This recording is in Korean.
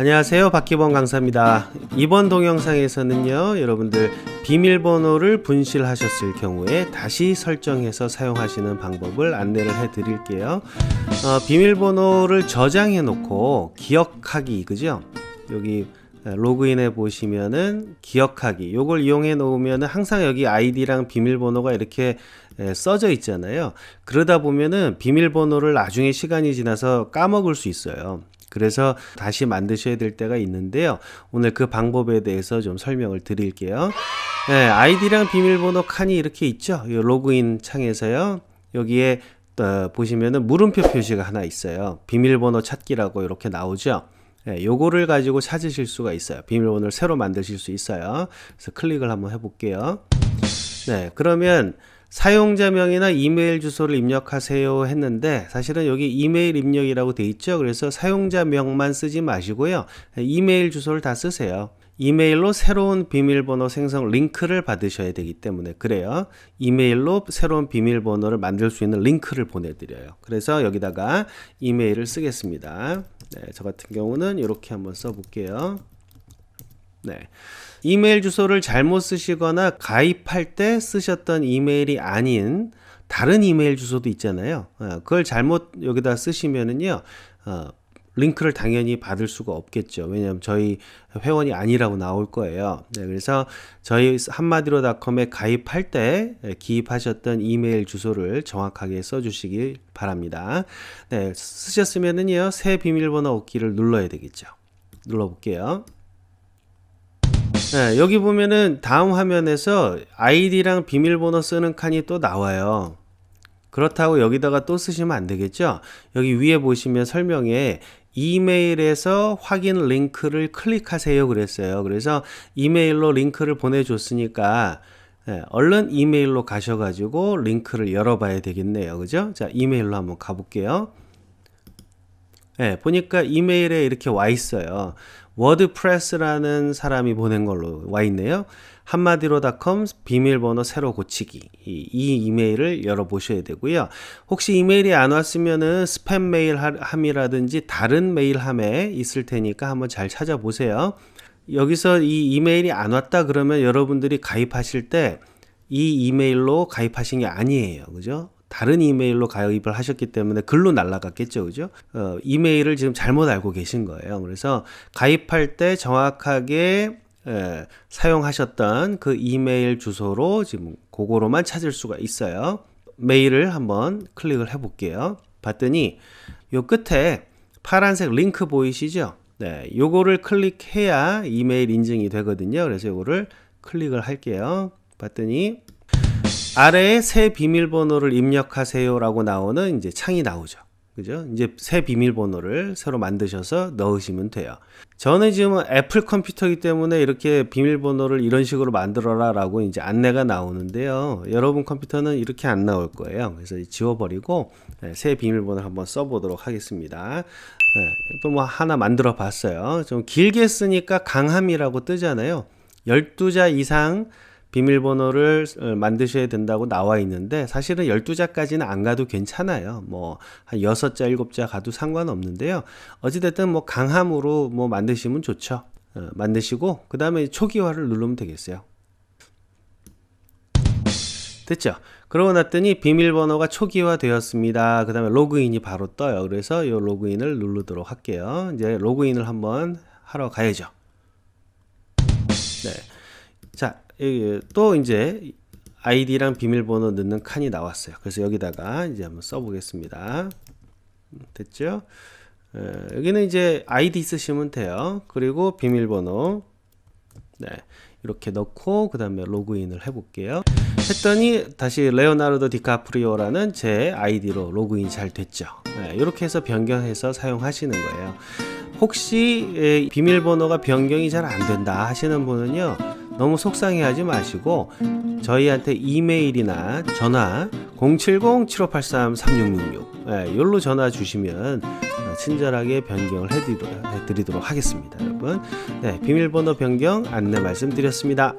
안녕하세요 박기범 강사입니다 이번 동영상에서는요 여러분들 비밀번호를 분실하셨을 경우에 다시 설정해서 사용하시는 방법을 안내를 해 드릴게요 어, 비밀번호를 저장해 놓고 기억하기 그죠 여기 로그인해 보시면은 기억하기 요걸 이용해 놓으면 항상 여기 아이디랑 비밀번호가 이렇게 써져 있잖아요 그러다 보면은 비밀번호를 나중에 시간이 지나서 까먹을 수 있어요 그래서 다시 만드셔야 될 때가 있는데요. 오늘 그 방법에 대해서 좀 설명을 드릴게요. 네, 아이디랑 비밀번호 칸이 이렇게 있죠. 로그인 창에서요. 여기에 어, 보시면은 물음표 표시가 하나 있어요. 비밀번호 찾기라고 이렇게 나오죠. 예, 요거를 가지고 찾으실 수가 있어요. 비밀번호를 새로 만드실 수 있어요. 그래서 클릭을 한번 해볼게요. 네, 그러면 사용자명이나 이메일 주소를 입력하세요 했는데 사실은 여기 이메일 입력이라고 돼 있죠. 그래서 사용자명만 쓰지 마시고요. 이메일 주소를 다 쓰세요. 이메일로 새로운 비밀번호 생성 링크를 받으셔야 되기 때문에 그래요. 이메일로 새로운 비밀번호를 만들 수 있는 링크를 보내드려요. 그래서 여기다가 이메일을 쓰겠습니다. 네, 저 같은 경우는 이렇게 한번 써볼게요. 네. 이메일 주소를 잘못 쓰시거나 가입할 때 쓰셨던 이메일이 아닌 다른 이메일 주소도 있잖아요. 어, 그걸 잘못 여기다 쓰시면은요, 어, 링크를 당연히 받을 수가 없겠죠. 왜냐하면 저희 회원이 아니라고 나올 거예요. 네, 그래서 저희 한마디로닷컴에 가입할 때 기입하셨던 이메일 주소를 정확하게 써주시길 바랍니다. 네, 쓰셨으면은요, 새 비밀번호 얻기를 눌러야 되겠죠. 눌러볼게요. 네, 여기 보면은 다음 화면에서 아이디랑 비밀번호 쓰는 칸이 또 나와요. 그렇다고 여기다가 또 쓰시면 안 되겠죠? 여기 위에 보시면 설명에 이메일에서 확인 링크를 클릭하세요 그랬어요. 그래서 이메일로 링크를 보내줬으니까 네, 얼른 이메일로 가셔가지고 링크를 열어봐야 되겠네요. 그죠? 자, 이메일로 한번 가볼게요. 예, 네, 보니까 이메일에 이렇게 와 있어요. 워드프레스라는 사람이 보낸 걸로 와 있네요. 한마디로닷컴 비밀번호 새로 고치기 이, 이 이메일을 열어보셔야 되고요. 혹시 이메일이 안 왔으면은 스팸 메일 함이라든지 다른 메일 함에 있을 테니까 한번 잘 찾아보세요. 여기서 이 이메일이 안 왔다 그러면 여러분들이 가입하실 때 이 이메일로 가입하신 게 아니에요. 그죠? 다른 이메일로 가입을 하셨기 때문에 글로 날라갔겠죠, 그죠? 어, 이메일을 지금 잘못 알고 계신 거예요. 그래서 가입할 때 정확하게 에, 예, 사용하셨던 그 이메일 주소로 지금 그거로만 찾을 수가 있어요. 메일을 한번 클릭을 해볼게요. 봤더니 요 끝에 파란색 링크 보이시죠? 네, 요거를 클릭해야 이메일 인증이 되거든요. 그래서 요거를 클릭을 할게요. 봤더니 아래에 새 비밀번호를 입력하세요라고 나오는 이제 창이 나오죠. 그죠? 이제 새 비밀번호를 새로 만드셔서 넣으시면 돼요. 저는 지금 애플 컴퓨터이기 때문에 이렇게 비밀번호를 이런 식으로 만들어라 라고 이제 안내가 나오는데요. 여러분 컴퓨터는 이렇게 안 나올 거예요. 그래서 지워버리고 네, 새 비밀번호를 한번 써보도록 하겠습니다. 네, 또뭐 하나 만들어 봤어요. 좀 길게 쓰니까 강함이라고 뜨잖아요. 12자 이상 비밀번호를 어, 만드셔야 된다고 나와 있는데 사실은 12자까지는 안 가도 괜찮아요. 뭐한 6자, 7자 가도 상관없는데요. 어찌됐든 뭐 강함으로 뭐 만드시면 좋죠. 어, 만드시고 그 다음에 초기화를 누르면 되겠어요. 됐죠? 그러고 났더니 비밀번호가 초기화 되었습니다. 그 다음에 로그인이 바로 떠요. 그래서 이 로그인을 누르도록 할게요. 이제 로그인을 한번 하러 가야죠. 네. 자, 예, 예. 또 이제 아이디랑 비밀번호 넣는 칸이 나왔어요. 그래서 여기다가 이제 한번 써보겠습니다. 음, 됐죠? 예, 여기는 이제 아이디 쓰시면 돼요. 그리고 비밀번호 네, 이렇게 넣고 그 다음에 로그인을 해볼게요. 했더니 다시 레오나르도 디카프리오라는 제 아이디로 로그인이 잘 됐죠. 네, 이렇게 해서 변경해서 사용하시는 거예요. 혹시 비밀번호가 변경이 잘 안 된다 하시는 분은요. 너무 속상해하지 마시고 저희한테 이메일이나 전화 070-7583-3666 열로 예, 전화 주시면 친절하게 변경을 해드리도록, 해드리도록 하겠습니다 여러분 네, 비밀번호 변경 안내 말씀드렸습니다